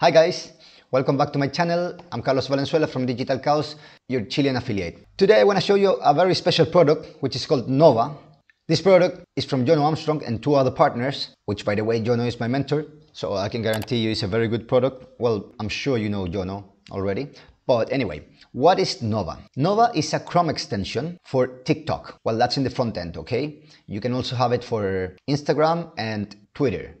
Hi guys, welcome back to my channel. I'm Carlos Valenzuela from Digital Chaos, your Chilean affiliate. Today I want to show you a very special product which is called Nova. This product is from Jono Armstrong and two other partners, which by the way Jono is my mentor, so I can guarantee you it's a very good product. Well, I'm sure you know Jono already. But anyway, what is Nova? Nova is a Chrome extension for TikTok. Well, that's in the front end, okay? You can also have it for Instagram and Twitter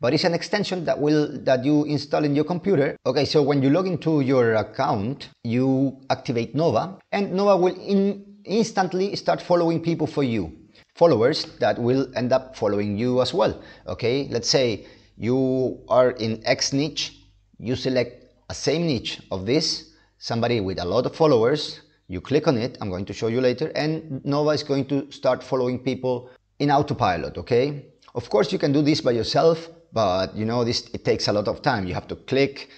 but it's an extension that will that you install in your computer. Okay, so when you log into your account, you activate Nova and Nova will in instantly start following people for you followers that will end up following you as well okay let's say you are in x niche you select a same niche of this somebody with a lot of followers you click on it i'm going to show you later and nova is going to start following people in autopilot okay of course you can do this by yourself but you know this it takes a lot of time you have to click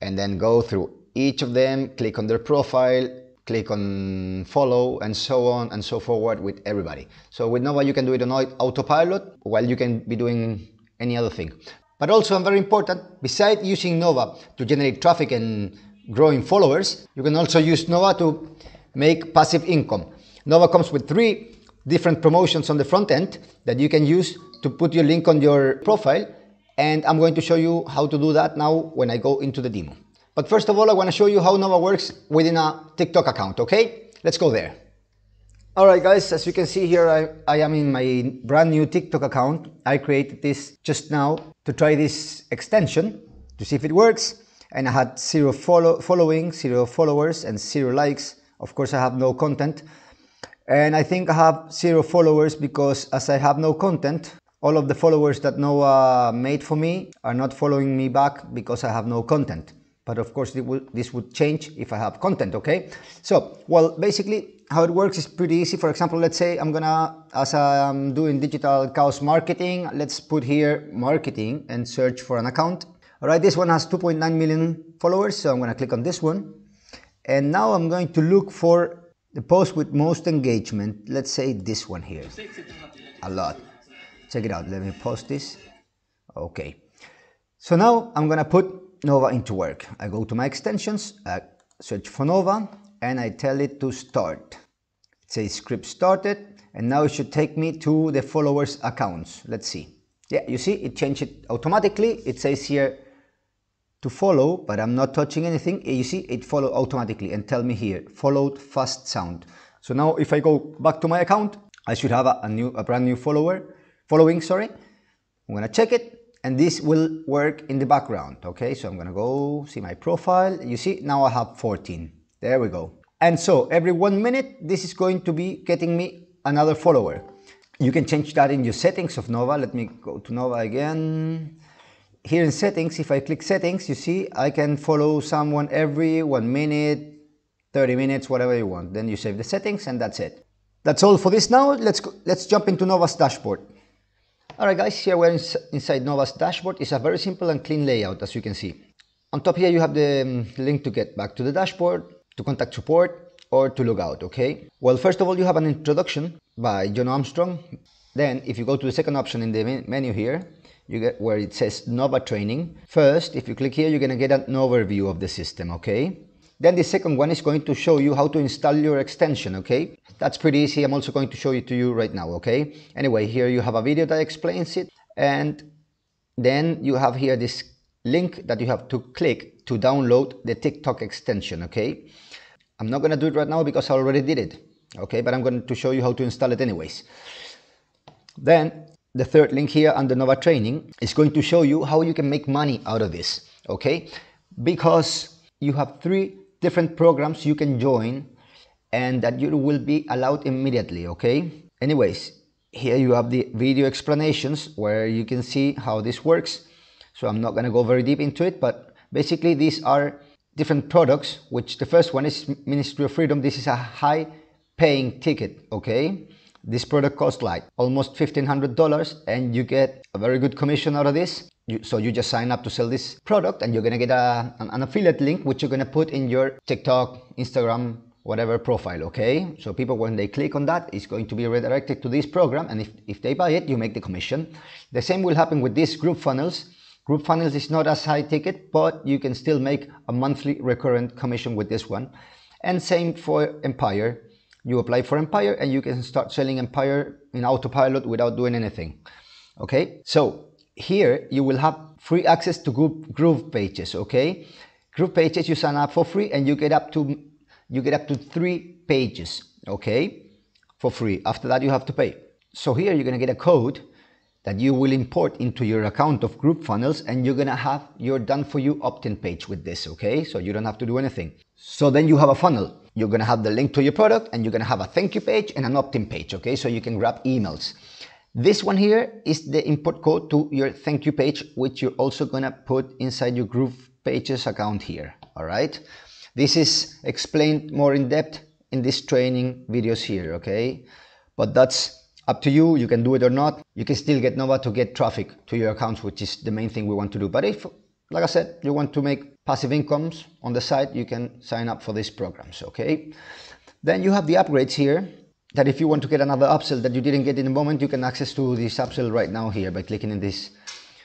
and then go through each of them click on their profile click on follow and so on and so forward with everybody so with nova you can do it on autopilot while you can be doing any other thing but also and very important besides using nova to generate traffic and growing followers you can also use nova to make passive income nova comes with three different promotions on the front end that you can use to put your link on your profile and I'm going to show you how to do that now when I go into the demo. But first of all, I want to show you how Nova works within a TikTok account, okay? Let's go there. All right, guys, as you can see here, I, I am in my brand new TikTok account. I created this just now to try this extension to see if it works. And I had zero follow following, zero followers, and zero likes. Of course, I have no content. And I think I have zero followers because as I have no content, all of the followers that Noah made for me are not following me back because I have no content. But of course, this would change if I have content, okay? So, well, basically, how it works is pretty easy. For example, let's say I'm gonna, as I'm doing digital chaos marketing, let's put here marketing and search for an account. All right, this one has 2.9 million followers, so I'm gonna click on this one. And now I'm going to look for the post with most engagement. Let's say this one here. A lot check it out let me pause this okay so now I'm gonna put Nova into work I go to my extensions I search for Nova and I tell it to start it says script started and now it should take me to the followers accounts let's see yeah you see it changed it automatically it says here to follow but I'm not touching anything you see it follow automatically and tell me here followed fast sound so now if I go back to my account I should have a, a new a brand new follower following, sorry. I'm gonna check it and this will work in the background, okay? So I'm gonna go see my profile. You see, now I have 14. There we go. And so every one minute, this is going to be getting me another follower. You can change that in your settings of Nova. Let me go to Nova again. Here in settings, if I click settings, you see, I can follow someone every one minute, 30 minutes, whatever you want. Then you save the settings and that's it. That's all for this now. Let's, go, let's jump into Nova's dashboard. Alright guys, here we're inside Nova's dashboard. It's a very simple and clean layout as you can see. On top here you have the um, link to get back to the dashboard, to contact support, or to log out, okay? Well, first of all you have an introduction by John Armstrong. Then if you go to the second option in the menu here, you get where it says Nova training. First, if you click here, you're gonna get an overview of the system, okay? Then the second one is going to show you how to install your extension, okay? That's pretty easy. I'm also going to show it to you right now, okay? Anyway, here you have a video that explains it. And then you have here this link that you have to click to download the TikTok extension, okay? I'm not going to do it right now because I already did it, okay? But I'm going to show you how to install it anyways. Then the third link here under Nova Training is going to show you how you can make money out of this, okay? Because you have three different programs you can join and that you will be allowed immediately, okay? Anyways, here you have the video explanations where you can see how this works. So I'm not gonna go very deep into it, but basically these are different products, which the first one is Ministry of Freedom. This is a high paying ticket, okay? This product costs like almost $1,500 and you get a very good commission out of this. You, so you just sign up to sell this product and you're going to get a, an, an affiliate link which you're going to put in your TikTok, Instagram, whatever profile okay so people when they click on that it's going to be redirected to this program and if, if they buy it you make the commission the same will happen with these group funnels group funnels is not as high ticket but you can still make a monthly recurrent commission with this one and same for empire you apply for empire and you can start selling empire in autopilot without doing anything okay so here you will have free access to group groove pages okay group pages you sign up for free and you get up to you get up to three pages okay for free after that you have to pay so here you're gonna get a code that you will import into your account of group funnels and you're gonna have your done for you opt-in page with this okay so you don't have to do anything so then you have a funnel you're gonna have the link to your product and you're gonna have a thank you page and an opt-in page okay so you can grab emails this one here is the import code to your thank you page, which you're also gonna put inside your Groove Pages account here, all right? This is explained more in depth in this training videos here, okay? But that's up to you, you can do it or not. You can still get Nova to get traffic to your accounts, which is the main thing we want to do. But if, like I said, you want to make passive incomes on the side, you can sign up for these programs, okay? Then you have the upgrades here that if you want to get another upsell that you didn't get in the moment, you can access to this upsell right now here by clicking in this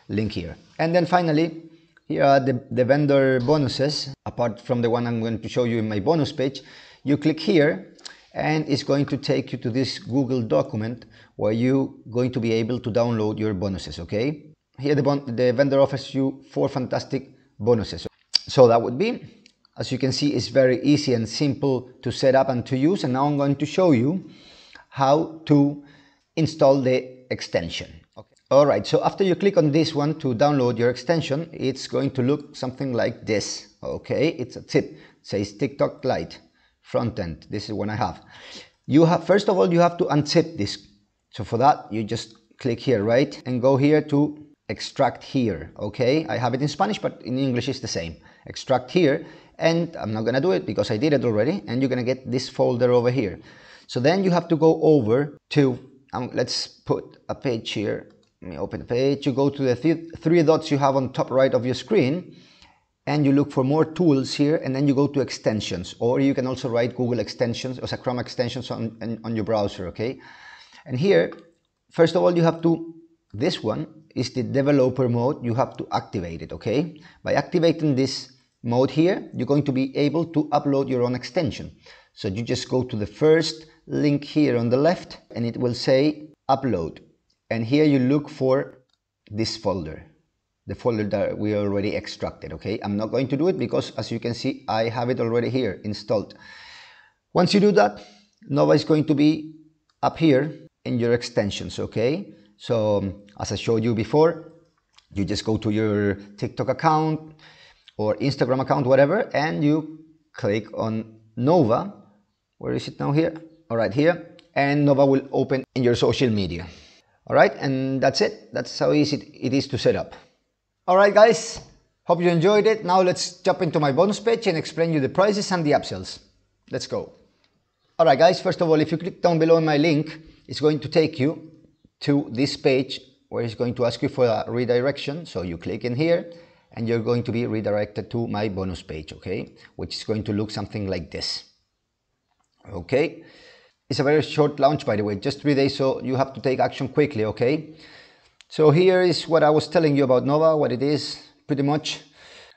link here. And then finally, here are the, the vendor bonuses, apart from the one I'm going to show you in my bonus page. You click here and it's going to take you to this Google document where you're going to be able to download your bonuses, okay? Here the, the vendor offers you four fantastic bonuses. So that would be as you can see, it's very easy and simple to set up and to use. And now I'm going to show you how to install the extension. Okay. All right, so after you click on this one to download your extension, it's going to look something like this. Okay, it's a tip. It says TikTok Lite front end. This is what I have. You have, first of all, you have to unzip this. So for that, you just click here, right? And go here to extract here, okay? I have it in Spanish, but in English it's the same. Extract here and I'm not gonna do it because I did it already and you're gonna get this folder over here so then you have to go over to um, let's put a page here let me open the page you go to the th three dots you have on top right of your screen and you look for more tools here and then you go to extensions or you can also write google extensions or chrome extensions on, on, on your browser okay and here first of all you have to this one is the developer mode you have to activate it okay by activating this mode here, you're going to be able to upload your own extension. So you just go to the first link here on the left and it will say upload. And here you look for this folder, the folder that we already extracted, okay? I'm not going to do it because as you can see, I have it already here installed. Once you do that, Nova is going to be up here in your extensions, okay? So as I showed you before, you just go to your TikTok account, or Instagram account, whatever, and you click on Nova. Where is it now here? All right, here. And Nova will open in your social media. All right, and that's it. That's how easy it is to set up. All right, guys. Hope you enjoyed it. Now let's jump into my bonus page and explain you the prices and the upsells. Let's go. All right, guys. First of all, if you click down below in my link, it's going to take you to this page where it's going to ask you for a redirection. So you click in here and you're going to be redirected to my bonus page, okay? Which is going to look something like this, okay? It's a very short launch, by the way, just three days, so you have to take action quickly, okay? So here is what I was telling you about Nova, what it is, pretty much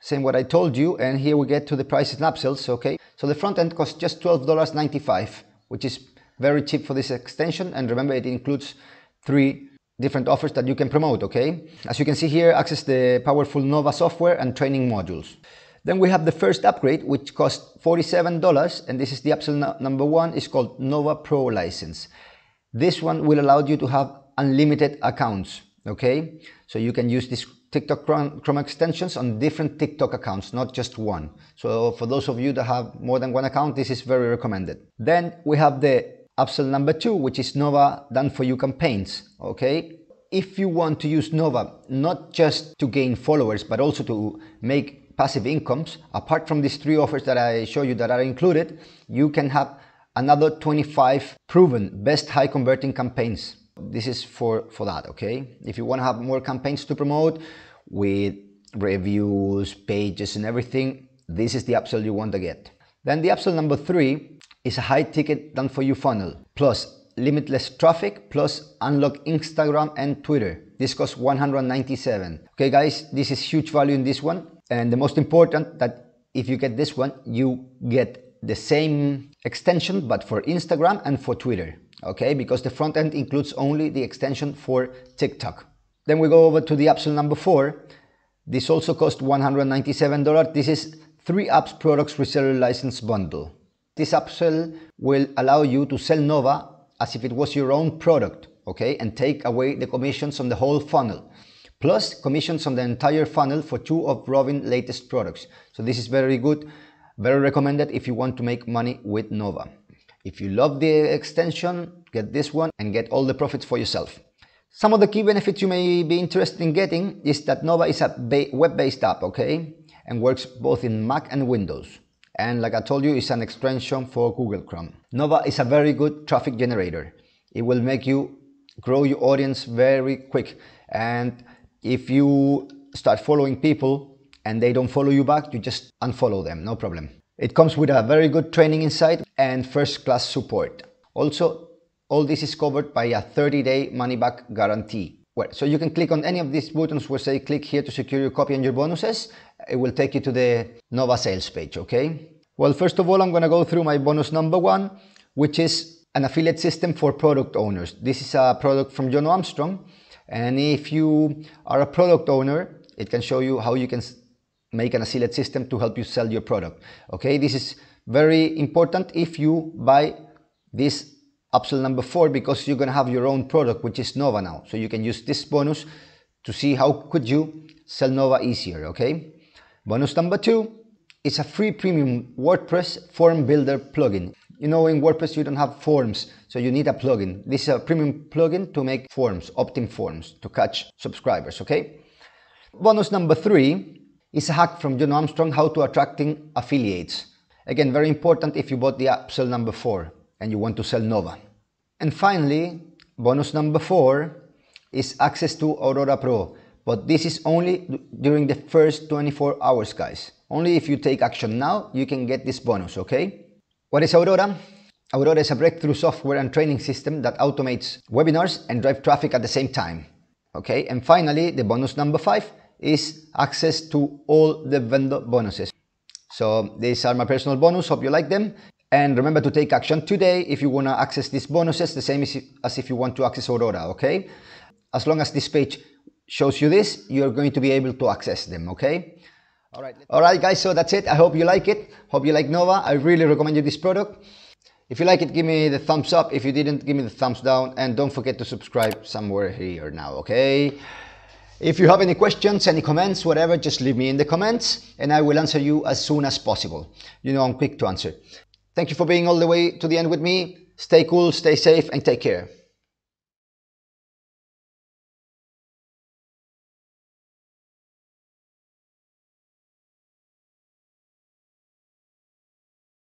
same what I told you, and here we get to the price upsells, okay? So the front end costs just $12.95, which is very cheap for this extension, and remember it includes three different offers that you can promote, okay? As you can see here, access the powerful Nova software and training modules. Then we have the first upgrade, which costs $47, and this is the upsell number one, is called Nova Pro license. This one will allow you to have unlimited accounts, okay? So you can use this TikTok Chrome extensions on different TikTok accounts, not just one. So for those of you that have more than one account, this is very recommended. Then we have the Upsell number two, which is Nova done for you campaigns. Okay. If you want to use Nova not just to gain followers, but also to make passive incomes, apart from these three offers that I show you that are included, you can have another 25 proven best high converting campaigns. This is for, for that, okay? If you want to have more campaigns to promote with reviews, pages, and everything, this is the upsell you want to get. Then the upsell number three is a high ticket than for your funnel. Plus, limitless traffic plus unlock Instagram and Twitter. This costs 197. Okay guys, this is huge value in this one. And the most important that if you get this one, you get the same extension but for Instagram and for Twitter. Okay, because the front end includes only the extension for TikTok. Then we go over to the upsell number four. This also cost $197. This is three apps products reseller license bundle. This upsell will allow you to sell Nova as if it was your own product, okay, and take away the commissions on the whole funnel, plus commissions on the entire funnel for two of Robin's latest products. So this is very good, very recommended if you want to make money with Nova. If you love the extension, get this one and get all the profits for yourself. Some of the key benefits you may be interested in getting is that Nova is a web-based app, okay, and works both in Mac and Windows and like I told you it's an extension for Google Chrome. Nova is a very good traffic generator. It will make you grow your audience very quick and if you start following people and they don't follow you back you just unfollow them no problem. It comes with a very good training insight and first class support. Also all this is covered by a 30-day money-back guarantee. Well, so you can click on any of these buttons where say click here to secure your copy and your bonuses it will take you to the Nova sales page, okay? Well, first of all, I'm gonna go through my bonus number one, which is an affiliate system for product owners. This is a product from John Armstrong. And if you are a product owner, it can show you how you can make an affiliate system to help you sell your product. Okay, this is very important if you buy this upsell number four because you're gonna have your own product, which is Nova now. So you can use this bonus to see how could you sell Nova easier, okay? Bonus number two is a free premium WordPress form builder plugin. You know, in WordPress you don't have forms, so you need a plugin. This is a premium plugin to make forms, opt-in forms, to catch subscribers, okay? Bonus number three is a hack from John Armstrong, how to attracting affiliates. Again, very important if you bought the upsell number four and you want to sell Nova. And finally, bonus number four is access to Aurora Pro. But this is only during the first 24 hours, guys. Only if you take action now, you can get this bonus, okay? What is Aurora? Aurora is a breakthrough software and training system that automates webinars and drive traffic at the same time. Okay, and finally, the bonus number five is access to all the vendor bonuses. So these are my personal bonus, hope you like them. And remember to take action today if you want to access these bonuses, the same as if you want to access Aurora, okay? As long as this page shows you this, you're going to be able to access them, okay? All right, All right guys, so that's it. I hope you like it. Hope you like Nova. I really recommend you this product. If you like it, give me the thumbs up. If you didn't, give me the thumbs down. And don't forget to subscribe somewhere here now, okay? If you have any questions, any comments, whatever, just leave me in the comments and I will answer you as soon as possible. You know, I'm quick to answer. Thank you for being all the way to the end with me. Stay cool, stay safe, and take care.